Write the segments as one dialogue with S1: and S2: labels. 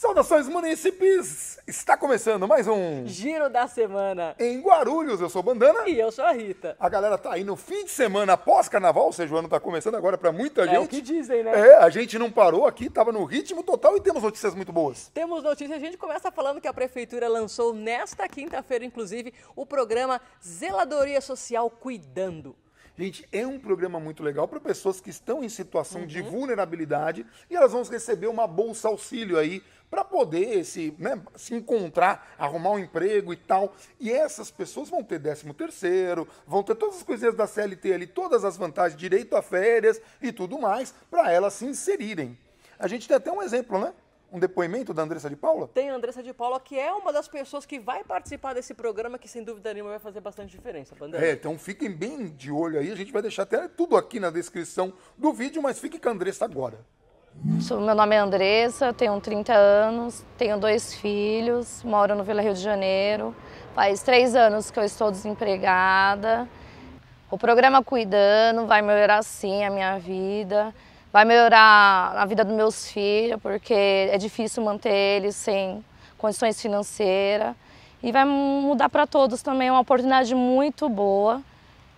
S1: Saudações munícipes! Está começando mais um Giro da Semana. Em Guarulhos, eu sou Bandana. E eu sou a Rita. A galera tá aí no fim de semana após carnaval, ou seja, o ano tá começando agora para muita gente. É o que dizem, né? É, a gente não parou aqui, tava no ritmo total e temos notícias muito boas.
S2: Temos notícias, a gente começa falando que a prefeitura lançou nesta quinta-feira, inclusive, o programa Zeladoria
S1: Social Cuidando. Gente, é um programa muito legal para pessoas que estão em situação uhum. de vulnerabilidade e elas vão receber uma bolsa auxílio aí para poder se, né, se encontrar, arrumar um emprego e tal. E essas pessoas vão ter 13 terceiro, vão ter todas as coisinhas da CLT ali, todas as vantagens, direito a férias e tudo mais, para elas se inserirem. A gente tem até um exemplo, né? um depoimento da Andressa de Paula?
S2: Tem a Andressa de Paula, que é uma das pessoas que vai participar desse programa, que sem dúvida nenhuma
S1: vai fazer bastante diferença, Bandeira. É, então fiquem bem de olho aí, a gente vai deixar até tudo aqui na descrição do vídeo, mas fique com a Andressa agora.
S2: Meu nome é Andressa, tenho 30 anos, tenho dois filhos, moro no Vila Rio de Janeiro. Faz três anos que eu estou desempregada. O programa Cuidando vai melhorar sim a minha vida vai melhorar a vida dos meus filhos, porque é difícil manter eles sem condições financeiras. E vai mudar para todos também, é uma oportunidade muito boa.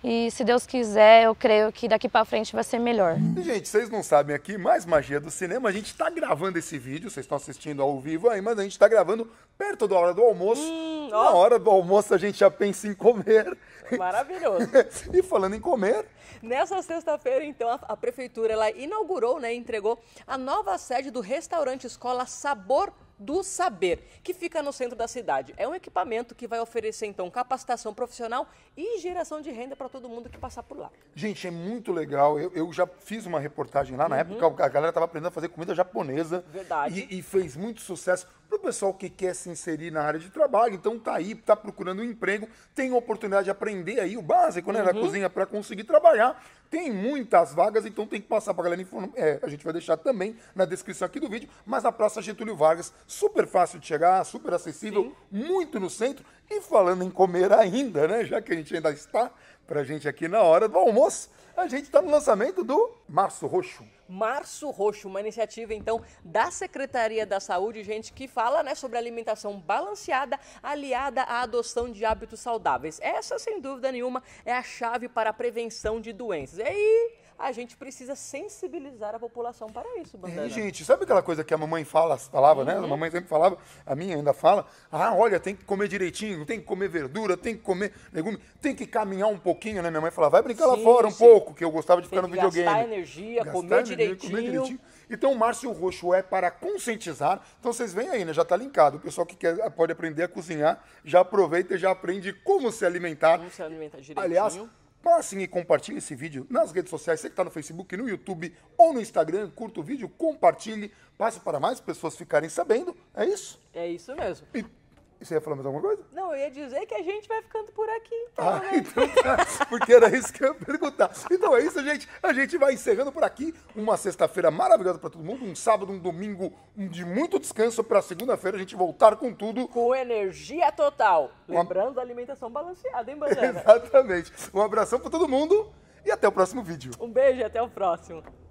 S2: E se Deus quiser, eu creio que daqui para frente vai ser
S1: melhor. Gente, vocês não sabem aqui, mais magia do cinema, a gente está gravando esse vídeo, vocês estão assistindo ao vivo aí, mas a gente está gravando perto da hora do almoço. Hum na hora do almoço a gente já pensa em comer. É maravilhoso. e falando em comer.
S2: Nessa sexta-feira, então, a, a, prefeitura ela inaugurou, né, entregou a nova sede do restaurante Escola Sabor do Saber, que fica no centro da cidade. É um equipamento que vai oferecer, então, capacitação profissional e geração de renda para todo mundo que passar por lá.
S1: Gente, é muito legal. Eu, eu já fiz uma reportagem lá. Na uhum. época, a galera estava aprendendo a fazer comida japonesa. Verdade. E, e fez muito sucesso para o pessoal que quer se inserir na área de trabalho, então tá aí, tá procurando um emprego, tem oportunidade de aprender aí o básico, né, uhum. da cozinha para conseguir trabalhar. Tem muitas vagas, então tem que passar para a galera. É, a gente vai deixar também na descrição aqui do vídeo, mas na Praça Getúlio Vargas, super fácil de chegar, super acessível, Sim. muito no centro e falando em comer ainda, né? Já que a gente ainda está pra gente aqui na hora do almoço, a gente está no lançamento do Março Roxo.
S2: Março Roxo, uma iniciativa então da Secretaria da Saúde, gente que fala né, sobre alimentação balanceada aliada à adoção de hábitos saudáveis. Essa, sem dúvida nenhuma, é a chave para a prevenção de doenças. E aí, a gente precisa sensibilizar a população para isso, Bandana. É,
S1: gente, sabe aquela coisa que a mamãe fala, falava, uhum. né? A uhum. mamãe sempre falava, a minha ainda fala, ah, olha, tem que comer direitinho, tem que comer verdura, tem que comer legume, tem que caminhar um pouquinho, né? Minha mãe falava, vai brincar sim, lá fora sim. um pouco, que eu gostava de tem ficar no videogame. Gastar energia, gastar comer, energia direitinho. comer direitinho. Então, Márcio Roxo é para conscientizar. Então, vocês veem aí, né? Já está linkado. O pessoal que quer, pode aprender a cozinhar, já aproveita e já aprende como se alimentar. Como se alimentar direitinho. Aliás, Passem e compartilhem esse vídeo nas redes sociais, você que está no Facebook, no YouTube ou no Instagram, curta o vídeo, compartilhe, passe para mais pessoas ficarem sabendo. É isso? É isso mesmo. E, você ia falar mais alguma
S2: coisa? eu ia dizer que a gente vai ficando por aqui,
S1: então. Ah, né? então tá, porque era isso que eu ia perguntar. Então é isso, gente. A gente vai encerrando por aqui. Uma sexta-feira maravilhosa para todo mundo, um sábado, um domingo de muito descanso para segunda-feira a gente voltar com tudo. Com energia total. Lembrando a alimentação balanceada, hein, Banana? Exatamente. Um abração para todo mundo e até o próximo vídeo. Um beijo e até o próximo.